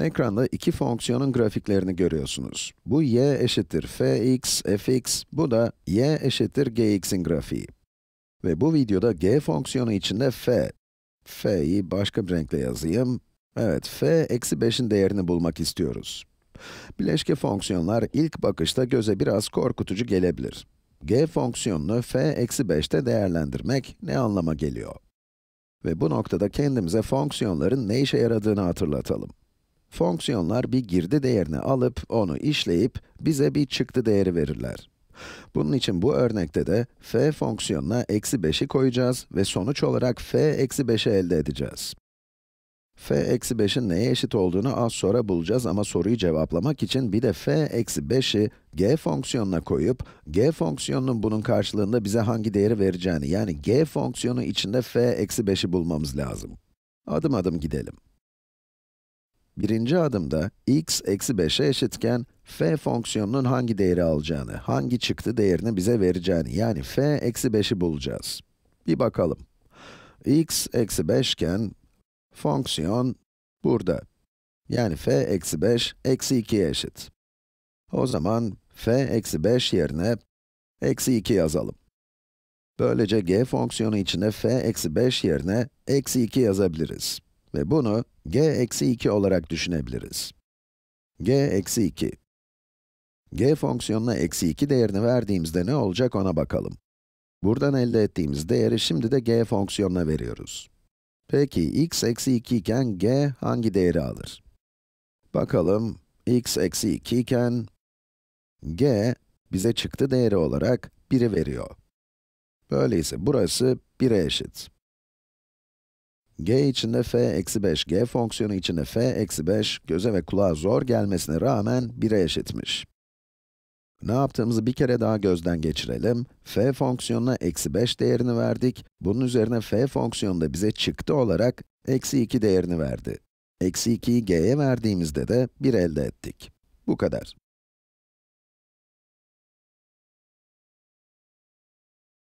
Ekranda iki fonksiyonun grafiklerini görüyorsunuz. Bu y eşittir fx, fx, bu da y eşittir gx'in grafiği. Ve bu videoda g fonksiyonu içinde f, f'yi başka bir renkle yazayım. Evet, f eksi 5'in değerini bulmak istiyoruz. Bileşke fonksiyonlar ilk bakışta göze biraz korkutucu gelebilir. g fonksiyonunu f eksi 5'te değerlendirmek ne anlama geliyor? Ve bu noktada kendimize fonksiyonların ne işe yaradığını hatırlatalım. Fonksiyonlar bir girdi değerini alıp, onu işleyip, bize bir çıktı değeri verirler. Bunun için bu örnekte de f fonksiyonuna eksi 5'i koyacağız ve sonuç olarak f eksi 5'i elde edeceğiz. f eksi 5'in neye eşit olduğunu az sonra bulacağız ama soruyu cevaplamak için bir de f eksi 5'i g fonksiyonuna koyup, g fonksiyonunun bunun karşılığında bize hangi değeri vereceğini, yani g fonksiyonu içinde f eksi 5'i bulmamız lazım. Adım adım gidelim. Birinci adımda x eksi 5'e eşitken f fonksiyonunun hangi değeri alacağını, hangi çıktı değerini bize vereceğini yani f eksi 5'i bulacağız. Bir bakalım. x eksi 5 iken fonksiyon burada. Yani f eksi 5 eksi 2'ye eşit. O zaman f eksi 5 yerine eksi 2 yazalım. Böylece g fonksiyonu içinde f eksi 5 yerine eksi 2 yazabiliriz. Ve bunu g eksi 2 olarak düşünebiliriz. g eksi 2. g fonksiyonuna eksi 2 değerini verdiğimizde ne olacak ona bakalım. Buradan elde ettiğimiz değeri şimdi de g fonksiyonuna veriyoruz. Peki x eksi 2 iken g hangi değeri alır? Bakalım, x eksi 2 iken g bize çıktı değeri olarak 1'i veriyor. Böyleyse burası 1'e eşit g içinde f eksi 5, g fonksiyonu içinde f eksi 5, göze ve kulağa zor gelmesine rağmen 1'e eşitmiş. Ne yaptığımızı bir kere daha gözden geçirelim. f fonksiyonuna eksi 5 değerini verdik. Bunun üzerine f fonksiyonu da bize çıktı olarak eksi 2 değerini verdi. Eksi 2'yi g'ye verdiğimizde de 1 elde ettik. Bu kadar.